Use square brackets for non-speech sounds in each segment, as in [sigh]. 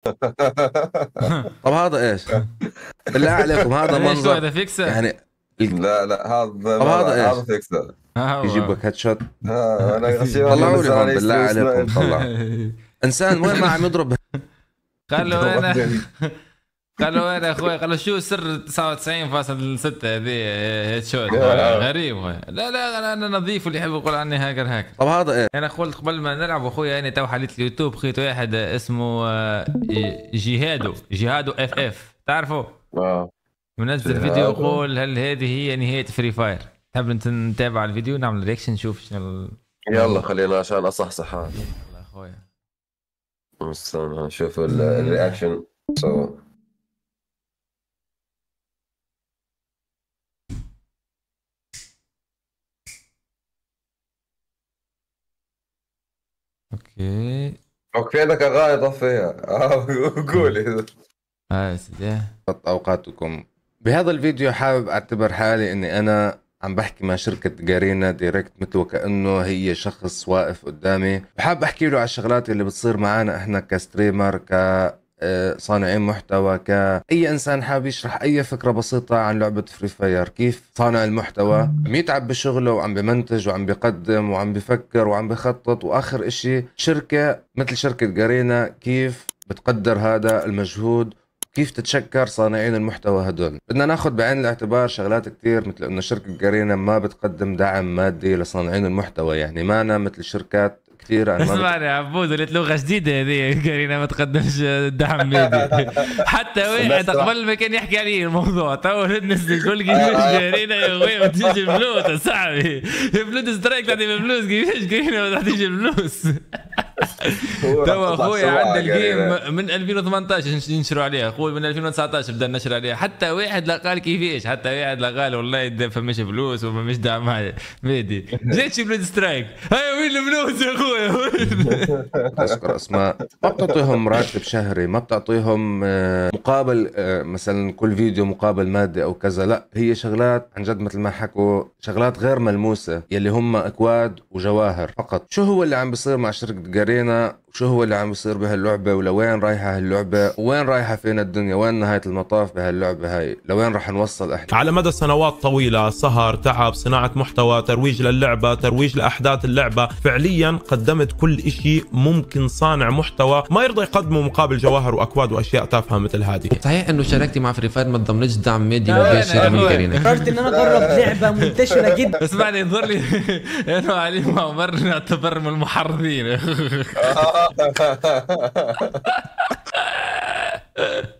[laughs] طب هذا ايش؟ بالله عليكم هذا منظر هذا فيكسر يعني لا لا هذا طب هذا ايش؟ هذا فيكسر يجيب لك هيد شوت طلعوا لي هون بالله عليكم طلعوا [laughs] انسان وين ما عم يضرب خلوا [laughs] هنا قالوا وين يا اخوي قالوا شو سر 99.6 هذه هيد شوت غريب لا لا انا نظيف اللي يحب يقول عني هاكر هاكر طب هذا ايه انا قلت قبل ما نلعب اخويا انا يعني تو حليت اليوتيوب خيط واحد اسمه آه، جهادو جهادو اف اف تعرفه؟ واو منزل فيديو يقول هل هذه هي نهايه فري فاير تحب نتابع الفيديو نعمل رياكشن نشوف شنو يلا خلينا عشان اصحصح هذا يلا اخويا نشوف الرياكشن اوكي اوكي عندك اغاني طفيها قولي اه, آه، اوقاتكم بهذا الفيديو حابب اعتبر حالي اني انا عم بحكي مع شركة جارينا دايركت مثل وكأنه هي شخص واقف قدامي وحاب أحكي له على الشغلات اللي بتصير معنا إحنا كستريمر ك صانعين محتوى كأي إنسان حابب يشرح أي فكرة بسيطة عن لعبة فري فاير كيف صانع المحتوى عم يتعب بشغله وعم بمنتج وعم بقدم وعم بفكر وعم بخطط وآخر إشي شركة مثل شركة جارينا كيف بتقدر هذا المجهود كيف تتشكر صانعين المحتوى هدول بدنا ناخذ بعين الاعتبار شغلات كثير مثل انه شركه جارينا ما بتقدم دعم مادي لصانعين المحتوى يعني ما أنا مثل شركات كثير عن اسمعني يا عبود ولات لغه جديده هذه كارينا ما تقدمش الدعم ميدي حتى واحد قبل ما كان يحكي عليه الموضوع تو الناس الكل كيفاش آه. كارينا يا خويا ما تجيش الفلوس صاحبي الفلوس سترايك تعطي الفلوس كيفاش كارينا ما تعطيش الفلوس تو اخويا عند الجيم من 2018 ينشروا عليها اخوي من 2019 بدا نشر عليها حتى واحد لا قال كيفاش حتى واحد لا قال والله فماش فلوس وماش دعم مادي جاتش بلاد سترايك هاي وين الفلوس يا اخويا [laughs] اشكر اسماء ما بتعطيهم راتب شهري ما بتعطيهم آه، مقابل آه، مثلا كل فيديو مقابل مادي او كذا لا هي شغلات عن جد مثل ما حكوا شغلات غير ملموسه يلي هم اكواد وجواهر فقط شو هو اللي عم بيصير مع شركه that. وشو هو اللي عم يصير بهاللعبة ولوين رايحة هاللعبة وين رايحة فينا الدنيا وين نهاية المطاف بهاللعبة هاي لوين رح نوصل احنا على مدى سنوات طويلة سهر تعب صناعة محتوى ترويج للعبة ترويج لأحداث اللعبة فعليا قدمت كل إشي ممكن صانع محتوى ما يرضى يقدمه مقابل جواهر وأكواد وأشياء تافهة مثل هذه صحيح أنه شاركتي مع فري فاير ما تضمنش دعم ميديا مباشر من كارينا قررت أن أنا أجرب لعبة منتشرة جدا اسمعني انظر لي [laughs] أنا علي معمر نعتبر من المحرضين [laughs] uh, [laughs] [laughs]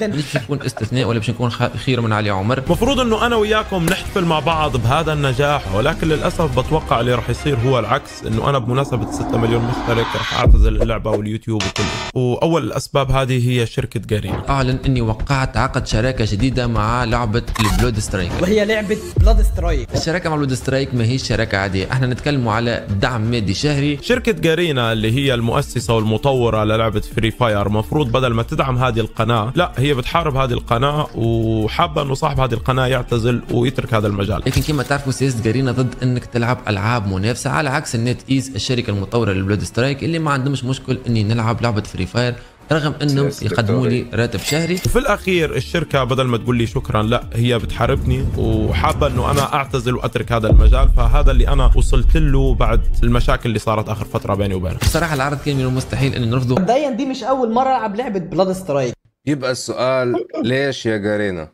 جدا [laughs] مش باش نكون استثناء ولا باش نكون خير من علي عمر المفروض انه انا وياكم نحتفل مع بعض بهذا النجاح ولكن للاسف بتوقع اللي راح يصير هو العكس انه انا بمناسبه 6 مليون مشترك راح اعتزل اللعبه واليوتيوب وكله واول الاسباب هذه هي شركه جريمه اعلن اني وقعت عقد شراكه جديده مع لعبه البلود سترايك وهي لعبه بلود سترايك الشراكه مع بلود سترايك ما هي شراكه عاديه احنا نتكلم على دعم مادي شهري شركه جارينا اللي هي المؤسسه والمطوره للعبه فري فاير مفروض بدل ما تدعم هذه القناه لا هي هي بتحارب هذه القناه وحابه انه صاحب هذه القناه يعتزل ويترك هذا المجال لكن كما تعرفوا سياسه جارينا ضد انك تلعب العاب منافسه على عكس النت ايز الشركه المطوره للبلاد سترايك اللي ما عندهمش مشكل اني نلعب لعبه فري فاير رغم انهم يقدموا لي راتب شهري وفي الاخير الشركه بدل ما تقول لي شكرا لا هي بتحاربني وحابه انه انا اعتزل واترك هذا المجال فهذا اللي انا وصلت له بعد المشاكل اللي صارت اخر فتره بيني وبينه بصراحه العرض كان من المستحيل انه نرفضه مبدئيا دي مش اول مره العب لعبه بلاد سترايك يبقى السؤال ليش يا جارينا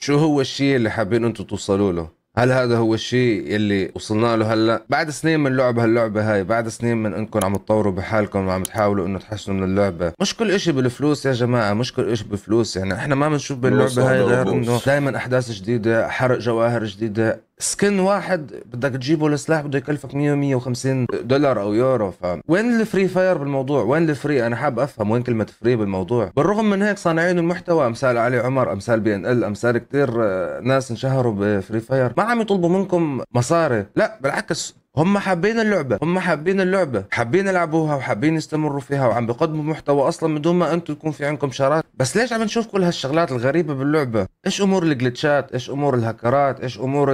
شو هو الشيء اللي حابين انتم توصلوا له هل هذا هو الشيء اللي وصلنا له هلا بعد سنين من لعب هاللعبه هاي بعد سنين من انكم عم تطوروا بحالكم وعم تحاولوا انه تحسنوا من اللعبه مش كل شيء بالفلوس يا جماعه مش كل شيء بالفلوس يعني احنا ما بنشوف باللعبه هاي غير انه دائما احداث جديده حرق جواهر جديده سكن واحد بدك تجيبه لسلاح بده يكلفك 100 150 دولار او يورو فوين الفري فاير بالموضوع وين الفري انا حاب افهم وين كلمه فري بالموضوع بالرغم من هيك صانعين المحتوى امثال علي عمر امثال بي ان ال امثال كثير آه، ناس انشهروا بفري فاير ما عم يطلبوا منكم مصاري لا بالعكس هم حابين اللعبه هم حابين اللعبه حابين يلعبوها وحابين يستمروا فيها وعم بيقدموا محتوى اصلا من دون ما انتم تكون في عندكم شارات بس ليش عم نشوف كل هالشغلات الغريبه باللعبه ايش امور الجلتشات ايش امور الهكرات ايش امور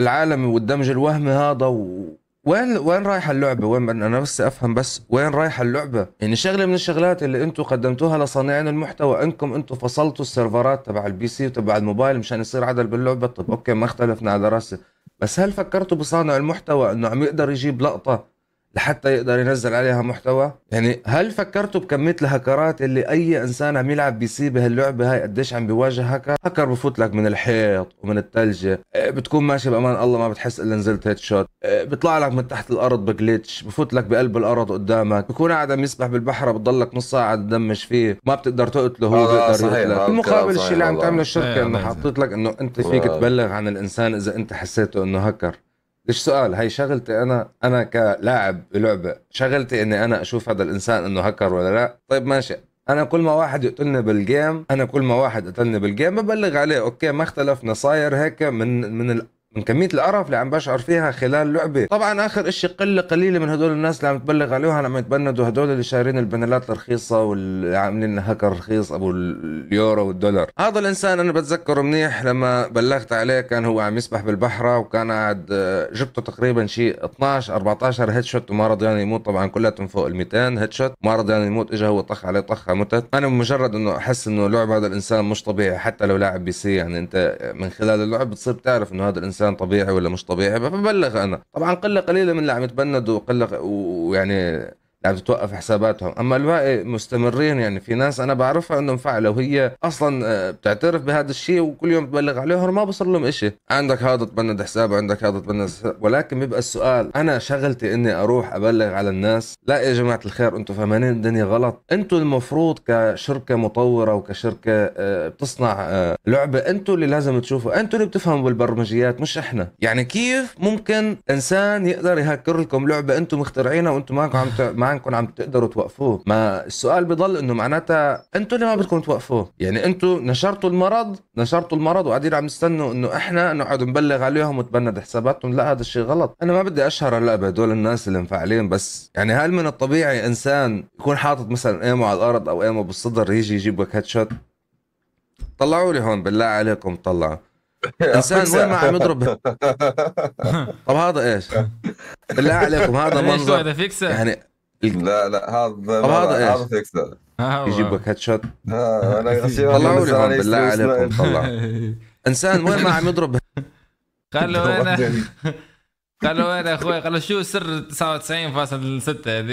العالمي والدمج الوهمي هذا و... وين وين رايحه اللعبه وين انا بس افهم بس وين رايحه اللعبه يعني شغله من الشغلات اللي انتم قدمتوها لصانعين المحتوى انكم انتم فصلتوا السيرفرات تبع البي سي وتبع الموبايل مشان يصير عدل باللعبه طب اوكي ما اختلفنا على راسي بس هل فكرتوا بصانع المحتوى انه عم يقدر يجيب لقطه لحتى يقدر ينزل عليها محتوى يعني هل فكرتوا بكميه الهكرات اللي اي انسان عم يلعب بي سي بهاللعبة هاي قديش عم بيواجه هكر هكر بفوت لك من الحيط ومن الثلج آه، بتكون ماشي بامان الله ما بتحس الا نزلت هيد شوت آه، بيطلع لك من تحت الارض بجلتش بفوت لك بقلب الارض قدامك بكون قاعد عم يسبح بالبحر بتضلك نص ساعه تدمش فيه ما بتقدر تقتله هو بيقدر يقتلك بالمقابل الشيء اللي عم تعمله الشركه آه، انه حطيت لك انه انت فيك تبلغ عن الانسان اذا انت حسيته انه هكر ليش سؤال هاي شغلتي انا انا كلاعب بلعبه شغلتي اني انا اشوف هذا الانسان انه هكر ولا لا طيب ماشي انا كل ما واحد يقتلني بالجيم انا كل ما واحد قتلني بالجيم ببلغ عليه اوكي ما اختلفنا صاير هيك من من من كميه القرف اللي عم بشعر فيها خلال لعبه طبعا اخر اشي قله قليله من هدول الناس اللي عم تبلغ عليهم لما يتبندوا هدول اللي شارين البنلات الرخيصه واللي عاملين هكر رخيص ابو اليورو والدولار هذا الانسان انا بتذكره منيح لما بلغت عليه كان هو عم يسبح بالبحره وكان قاعد آه، جبته تقريبا شيء 12 14 هيد شوت وما رضيان يعني يموت طبعا كلياتهم فوق ال 200 هيد شوت ما رضيان يعني يموت اجى هو طخ عليه طخه متت انا مجرد انه احس انه لعب هذا الانسان مش طبيعي حتى لو لاعب بي سي يعني انت من خلال اللعب بتصير بتعرف انه هذا الانسان الانسان طبيعي ولا مش طبيعي ببلغ انا طبعا قله قليله من اللي عم يتبندوا وقله ويعني عم يعني تتوقف حساباتهم اما الباقي مستمرين يعني في ناس انا بعرفها انه مفعله وهي اصلا آه، بتعترف بهذا الشيء وكل يوم تبلغ عليهم ما بصير لهم شيء عندك هذا تبند حسابه عندك هذا تبند ولكن بيبقى السؤال انا شغلتي اني اروح ابلغ على الناس لا يا جماعه الخير انتم فهمانين الدنيا غلط انتم المفروض كشركه مطوره وكشركه آه، بتصنع آه، لعبه انتم اللي لازم تشوفوا انتم اللي بتفهموا بالبرمجيات مش احنا يعني كيف ممكن انسان يقدر يهكر لكم لعبه انتم مخترعينها وانتم ما عم عنكم عم تقدروا توقفوه ما السؤال بضل انه معناتها انتم اللي ما بدكم توقفوه يعني انتم نشرتوا المرض نشرتوا المرض وقاعدين عم نستنوا انه احنا نقعد نبلغ عليهم وتبند حساباتهم لا هذا الشيء غلط انا ما بدي اشهر هلا بهدول الناس اللي مفعلين بس يعني هل من الطبيعي انسان يكون حاطط مثلا ايمو على الارض او ايمو بالصدر يجي يجيب لك هيد شوت طلعوا لي هون بالله عليكم طلعوا [laughs] انسان وين ما عم يضرب [laughs] طب هذا ايش؟ بالله عليكم هذا منظر يعني لا لا هذا هذا هذا فيكس يجيب لك هيد شوت طلعوا لي بالله عليكم طلعوا [laughs] انسان وين ما عم يضرب قال له وين قال له وين يا اخوي قال له شو سر 99.6 هذه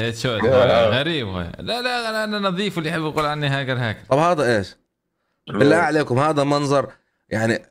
هيد شوت غريب لا لا انا نظيف اللي يحب يقول عني هاكر هاكر طب هذا ايش؟ بالله عليكم هذا منظر يعني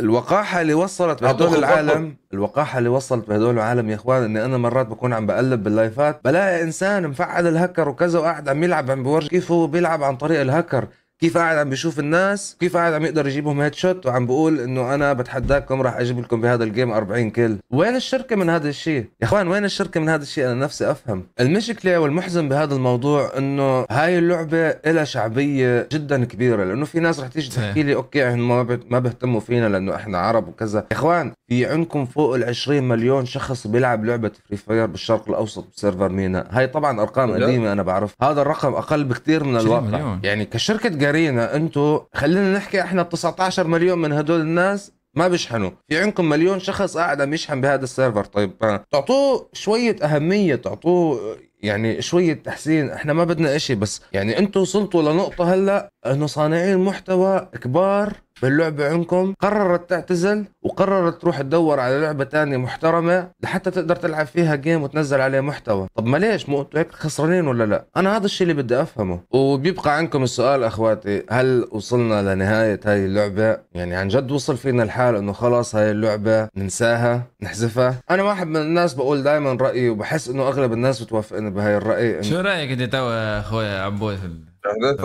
الوقاحه اللي وصلت بهدول العالم الوقاحه اللي وصلت بهدول العالم يا اخوان اني انا مرات بكون عم بقلب باللايفات بلاقي انسان مفعل الهكر وكذا وقاعد عم يلعب عم بورجي كيف هو بيلعب عن طريق الهكر كيف قاعد عم بشوف الناس كيف قاعد عم يقدر يجيبهم هيد شوت وعم بقول انه انا بتحداكم راح اجيب لكم بهذا الجيم 40 كل وين الشركه من هذا الشيء يا اخوان وين الشركه من هذا الشيء انا نفسي افهم المشكله والمحزن بهذا الموضوع انه هاي اللعبه لها شعبيه جدا كبيره لانه في ناس رح تيجي تحكي لي اوكي ما ما بيهتموا فينا لانه احنا عرب وكذا يا اخوان في عندكم فوق ال 20 مليون شخص بيلعب لعبه فري فاير بالشرق الاوسط بسيرفر مينا هاي طبعا ارقام قديمه انا بعرف هذا الرقم اقل بكثير من الواقع يعني كشركه كارينا انتم خلينا نحكي احنا 19 مليون من هدول الناس ما بيشحنوا في عندكم مليون شخص قاعد عم يشحن بهذا السيرفر طيب آه، تعطوه شويه اهميه تعطوه آه، يعني شوية تحسين احنا ما بدنا اشي بس يعني انتم وصلتوا لنقطة هلا انه صانعين محتوى كبار باللعبة عندكم قررت تعتزل وقررت تروح تدور على لعبة تانية محترمة لحتى تقدر تلعب فيها جيم وتنزل عليه محتوى طب ما ليش مو انتوا هيك خسرانين ولا لا انا هذا الشيء اللي بدي افهمه وبيبقى عندكم السؤال اخواتي هل وصلنا لنهاية هاي اللعبة يعني عن جد وصل فينا الحال انه خلاص هاي اللعبة ننساها نحذفها انا واحد من الناس بقول دائما رايي وبحس انه اغلب الناس بتوافقني بهاي الراي إن... شو رايك انت تو اخوي عبود يعني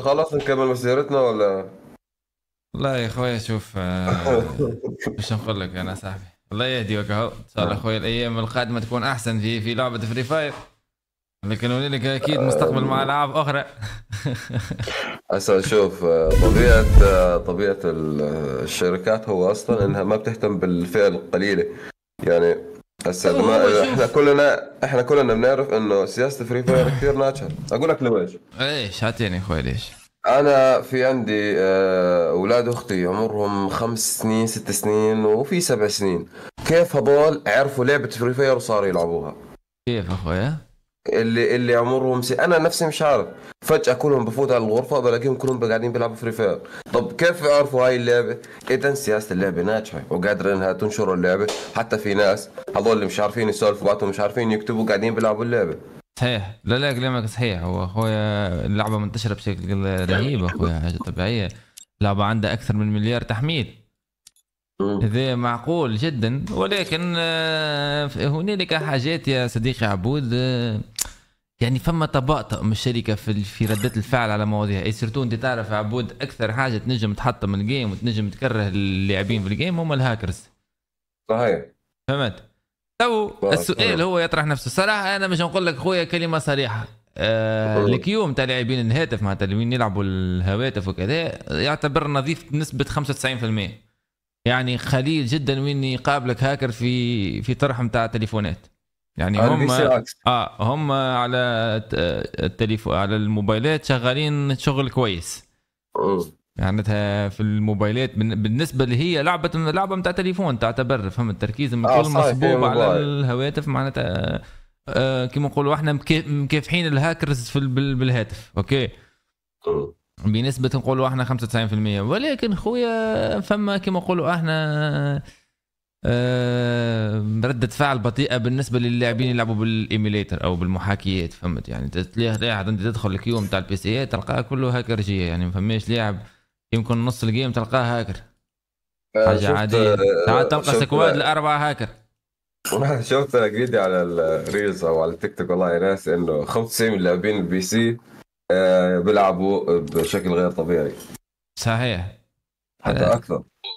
خلاص نكمل مسيرتنا ولا والله يا اخوي شوف ايش آه، [laughs] نقول لك انا صاحبي الله يهديك اهو ان شاء الله اخوي الايام القادمه تكون احسن في في لعبه فري فاير لكن لك اكيد مستقبل مع العاب اخرى هسه [laughs] شوف آه، طبيعه آه، طبيعه الشركات هو اصلا انها ما بتهتم بالفئه القليله يعني هسه ما احنا كلنا احنا كلنا بنعرف انه سياسه فري فاير كثير ناجحه اقول لك ليش ايش هاتيني اخوي ليش انا في عندي آه، اولاد اختي عمرهم خمس سنين ست سنين وفي سبع سنين كيف هذول عرفوا لعبه فري فاير وصاروا يلعبوها كيف اخويا اللي اللي عمرهم سي... انا نفسي مش عارف فجاه كلهم بفوت على الغرفه بلاقيهم كلهم قاعدين بيلعبوا فري فاير طب كيف عرفوا هاي اللعبه اذا سياسه اللعبه ناجحه وقادره انها تنشر اللعبه حتى في ناس هذول اللي مش عارفين يسولفوا بعضهم مش عارفين يكتبوا قاعدين بيلعبوا اللعبه صحيح لا لا كلامك صحيح هو اخويا اللعبه منتشره بشكل رهيب اخويا حاجه طبيعيه لعبه عندها اكثر من مليار تحميل هذا معقول جدا ولكن آه، هنالك حاجات يا صديقي عبود آه، يعني فما تباطؤ من الشركه في في الفعل على مواضيع اي سيرتو انت تعرف عبود اكثر حاجه تنجم تحطم الجيم وتنجم تكره اللاعبين في الجيم هم الهاكرز صحيح فهمت تو السؤال إيه، هو يطرح نفسه صراحه انا مش نقول لك خويا كلمه صريحه آه الكيو نتاع لاعبين الهاتف معناتها اللي يلعبوا الهواتف وكذا يعتبر نظيف بنسبه 95% يعني قليل جدا وين يقابلك هاكر في في طرح نتاع تليفونات يعني هم اه هم على التليفون على الموبايلات شغالين شغل كويس معناتها في الموبايلات بالنسبه اللي هي لعبه لعبه نتاع تليفون تعتبر فهم التركيز من آه، كل مصبوب إيه، على الهواتف معناتها آه، كما نقولوا احنا مكافحين الهاكرز في بالهاتف اوكي بنسبه نقولوا احنا 95% ولكن خويا فما كما نقولوا احنا آه ردة فعل بطيئة بالنسبة للاعبين يلعبوا بالايميليتر او بالمحاكيات فهمت يعني تلاقي انت تدخل الكيو نتاع البي سي تلقاه كله هاكرجية يعني ما فماش لاعب يمكن نص الجيم تلقاه هاكر آه، حاجه عاديه آه، تعال تلقى سكواد الاربعه هاكر [laughs] شفت فيديو على الريلز او على التيك توك والله ناس انه 95 من اللاعبين البي سي آه، بيلعبوا بشكل غير طبيعي صحيح حتى اكثر